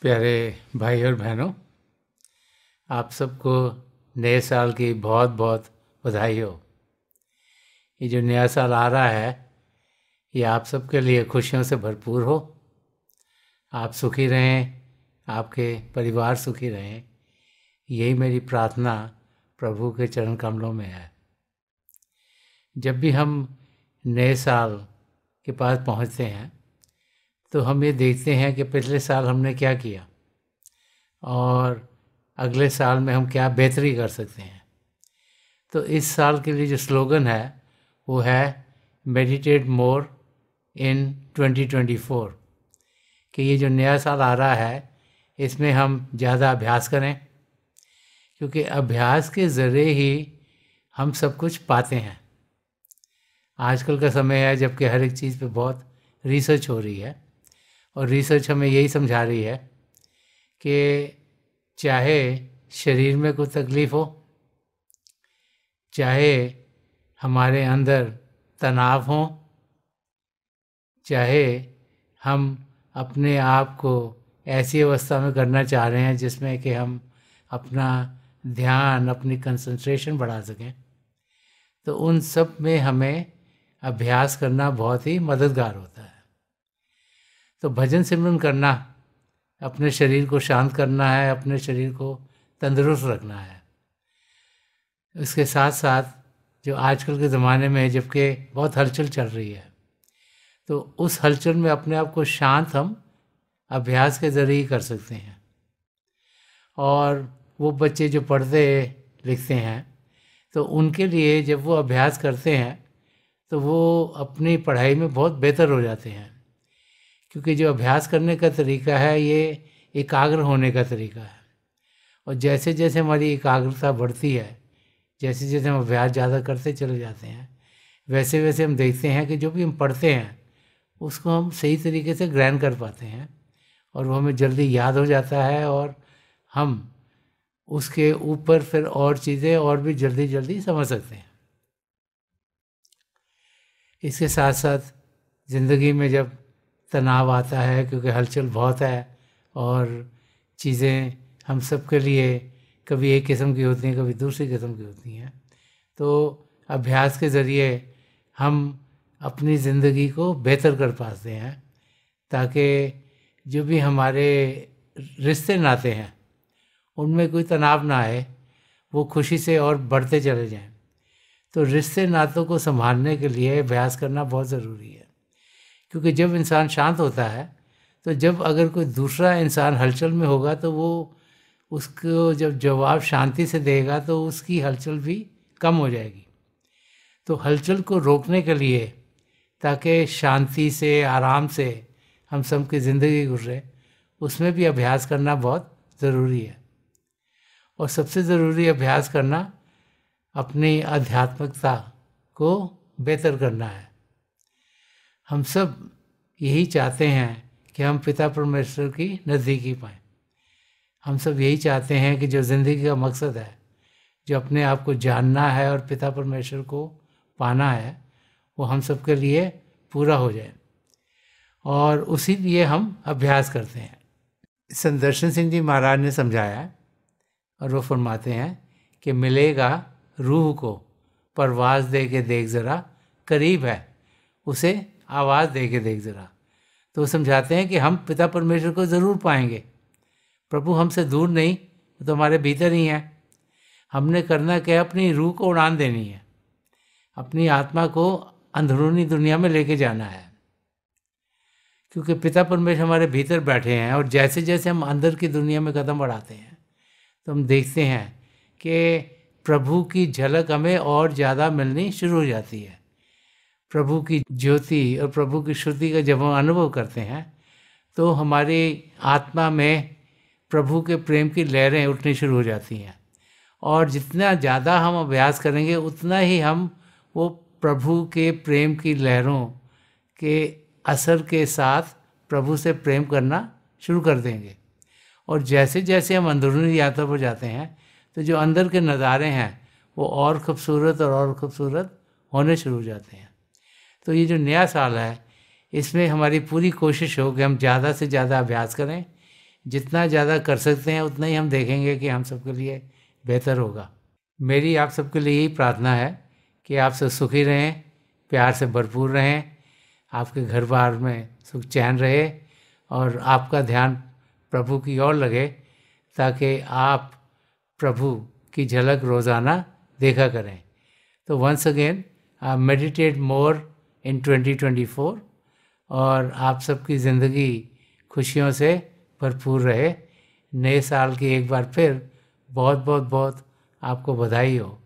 प्यारे भाई और बहनों आप सबको नए साल की बहुत बहुत बधाई हो ये जो नया साल आ रहा है ये आप सबके लिए खुशियों से भरपूर हो आप सुखी रहें आपके परिवार सुखी रहें यही मेरी प्रार्थना प्रभु के चरण कमलों में है जब भी हम नए साल के पास पहुंचते हैं तो हम ये देखते हैं कि पिछले साल हमने क्या किया और अगले साल में हम क्या बेहतरी कर सकते हैं तो इस साल के लिए जो स्लोगन है वो है मेडिटेट मोर इन 2024 कि ये जो नया साल आ रहा है इसमें हम ज़्यादा अभ्यास करें क्योंकि अभ्यास के ज़रिए ही हम सब कुछ पाते हैं आजकल का समय है जबकि हर एक चीज़ पे बहुत रिसर्च हो रही है और रिसर्च हमें यही समझा रही है कि चाहे शरीर में कोई तकलीफ़ हो चाहे हमारे अंदर तनाव हो चाहे हम अपने आप को ऐसी अवस्था में करना चाह रहे हैं जिसमें कि हम अपना ध्यान अपनी कंसंट्रेशन बढ़ा सकें तो उन सब में हमें अभ्यास करना बहुत ही मददगार होता है तो भजन सिमरन करना अपने शरीर को शांत करना है अपने शरीर को तंदुरुस्त रखना है उसके साथ साथ जो आजकल के ज़माने में जबकि बहुत हलचल चल रही है तो उस हलचल में अपने आप को शांत हम अभ्यास के ज़रिए कर सकते हैं और वो बच्चे जो पढ़ते लिखते हैं तो उनके लिए जब वो अभ्यास करते हैं तो वो अपनी पढ़ाई में बहुत बेहतर हो जाते हैं क्योंकि जो अभ्यास करने का तरीका है ये एकाग्र होने का तरीका है और जैसे जैसे हमारी एकाग्रता बढ़ती है जैसे जैसे हम अभ्यास ज़्यादा करते चले जाते हैं वैसे वैसे हम देखते हैं कि जो भी हम पढ़ते हैं उसको हम सही तरीके से ग्रहण कर पाते हैं और वो हमें जल्दी याद हो जाता है और हम उसके ऊपर फिर और चीज़ें और भी जल्दी जल्दी समझ सकते हैं इसके साथ साथ ज़िंदगी में जब तनाव आता है क्योंकि हलचल बहुत है और चीज़ें हम सब के लिए कभी एक किस्म की होती हैं कभी दूसरी किस्म की होती हैं तो अभ्यास के ज़रिए हम अपनी ज़िंदगी को बेहतर कर पाते हैं ताकि जो भी हमारे रिश्ते नाते हैं उनमें कोई तनाव ना आए वो खुशी से और बढ़ते चले जाएं तो रिश्ते नातों को संभालने के लिए अभ्यास करना बहुत ज़रूरी है क्योंकि जब इंसान शांत होता है तो जब अगर कोई दूसरा इंसान हलचल में होगा तो वो उसको जब जवाब शांति से देगा तो उसकी हलचल भी कम हो जाएगी तो हलचल को रोकने के लिए ताकि शांति से आराम से हम सब की ज़िंदगी गुजरे उसमें भी अभ्यास करना बहुत ज़रूरी है और सबसे ज़रूरी अभ्यास करना अपनी आध्यात्मिकता को बेहतर करना है हम सब यही चाहते हैं कि हम पिता परमेश्वर की नज़दीकी पाए हम सब यही चाहते हैं कि जो ज़िंदगी का मकसद है जो अपने आप को जानना है और पिता परमेश्वर को पाना है वो हम सब के लिए पूरा हो जाए और उसी लिए हम अभ्यास करते हैं संदर्शन सिंह जी महाराज ने समझाया और वो फरमाते हैं कि मिलेगा रूह को परवास दे के देख ज़रा करीब है उसे आवाज़ दे के देख ज़रा तो समझाते हैं कि हम पिता परमेश्वर को ज़रूर पाएंगे प्रभु हमसे दूर नहीं वो तो हमारे भीतर ही हैं हमने करना क्या अपनी रूह को उड़ान देनी है अपनी आत्मा को अंदरूनी दुनिया में लेके जाना है क्योंकि पिता परमेश्वर हमारे भीतर बैठे हैं और जैसे जैसे हम अंदर की दुनिया में कदम बढ़ाते हैं तो हम देखते हैं कि प्रभु की झलक हमें और ज़्यादा मिलनी शुरू हो जाती है प्रभु की ज्योति और प्रभु की श्रुति का जब हम अनुभव करते हैं तो हमारे आत्मा में प्रभु के प्रेम की लहरें उठनी शुरू हो जाती हैं और जितना ज़्यादा हम अभ्यास करेंगे उतना ही हम वो प्रभु के प्रेम की लहरों के असर के साथ प्रभु से प्रेम करना शुरू कर देंगे और जैसे जैसे हम अंदरूनी यात्रा पर जाते हैं तो जो अंदर के नज़ारे हैं वो और खूबसूरत और और खूबसूरत होने शुरू हो जाते हैं तो ये जो नया साल है इसमें हमारी पूरी कोशिश हो कि हम ज़्यादा से ज़्यादा अभ्यास करें जितना ज़्यादा कर सकते हैं उतना ही हम देखेंगे कि हम सबके लिए बेहतर होगा मेरी आप सबके लिए यही प्रार्थना है कि आप सब सुखी रहें प्यार से भरपूर रहें आपके घर बार में सुख चैन रहे और आपका ध्यान प्रभु की ओर लगे ताकि आप प्रभु की झलक रोज़ाना देखा करें तो once again meditate more in 2024 और आप सबकी ज़िंदगी खुशियों से भरपूर रहे नए साल की एक बार फिर बहुत बहुत बहुत आपको बधाई हो